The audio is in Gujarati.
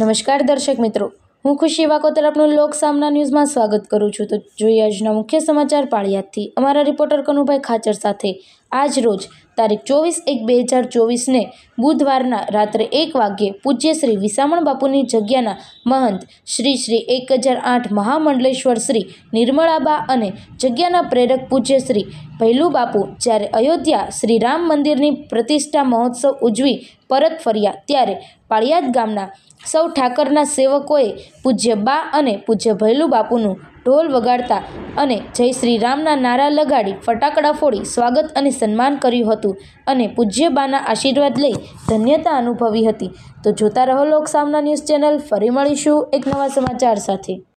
નમસ્કાર દર્શક મિત્રો હું ખુશી વાકો તરફનું લોક સામના ન્યૂઝમાં સ્વાગત કરું છું તો જોઈએ આજના મુખ્ય સમાચાર પાળિયાદથી અમારા રિપોર્ટર કનુભાઈ ખાચર સાથે આજ રોજ તારીખ ચોવીસ એક બે હજાર ચોવીસને બુધવારના રાત્રે એક વાગ્યે પૂજ્ય શ્રી વિસામણ બાપુની જગ્યાના મહંત શ્રી શ્રી એક હજાર આઠ મહામંડલેશ્વર શ્રી નિર્મળાબા અને જગ્યાના પ્રેરક પૂજ્ય શ્રી ભૈલું બાપુ જ્યારે અયોધ્યા શ્રી રામ મંદિરની પ્રતિષ્ઠા મહોત્સવ ઉજવી પરત ફર્યા ત્યારે પાળિયાદ ગામના સૌ ઠાકરના સેવકોએ પૂજ્ય બા અને પૂજ્ય ભૈલુ બાપુનું ઢોલ વગાડતા અને જય શ્રી રામના નારા લગાડી ફટાકડા ફોડી સ્વાગત અને સન્માન કર્યું હતું અને પૂજ્ય બાના આશીર્વાદ લઈ ધન્યતા અનુભવી હતી તો જોતા રહો સામના ન્યૂઝ ચેનલ ફરી મળીશું એક નવા સમાચાર સાથે